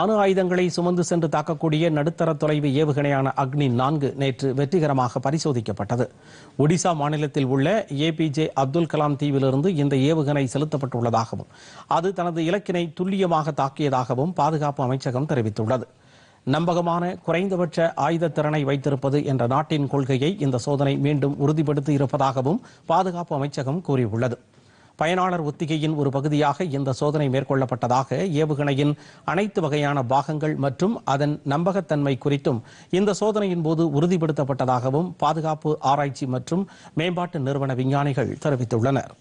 அணு ஆயுதங்களை சுமந்து சென்று தாக்கக்கூடிய நடுத்தர தொலைவு ஏவுகணையான அக்னி நான்கு நேற்று வெற்றிகரமாக பரிசோதிக்கப்பட்டது ஒடிசா மாநிலத்தில் உள்ள ஏபிஜே அப்துல் கலாம் தீவிலிருந்து இந்த ஏவுகணை செலுத்தப்பட்டுள்ளதாகவும் அது தனது இலக்கினை துல்லியமாக தாக்கியதாகவும் பாதுகாப்பு அமைச்சகம் தெரிவித்துள்ளது நம்பகமான குறைந்தபட்ச ஆயுத திறனை வைத்திருப்பது என்ற நாட்டின் கொள்கையை இந்த சோதனை மீண்டும் உறுதிப்படுத்தி இருப்பதாகவும் பாதுகாப்பு அமைச்சகம் கூறியுள்ளது பயனாளர் ஒத்திகையின் ஒரு பகுதியாக இந்த சோதனை மேற்கொள்ளப்பட்டதாக ஏவுகணையின் அனைத்து வகையான பாகங்கள் மற்றும் அதன் நம்பகத்தன்மை குறித்தும் இந்த சோதனையின் போது உறுதிப்படுத்தப்பட்டதாகவும் பாதுகாப்பு ஆராய்ச்சி மற்றும் மேம்பாட்டு நிறுவன விஞ்ஞானிகள் தெரிவித்துள்ளனர்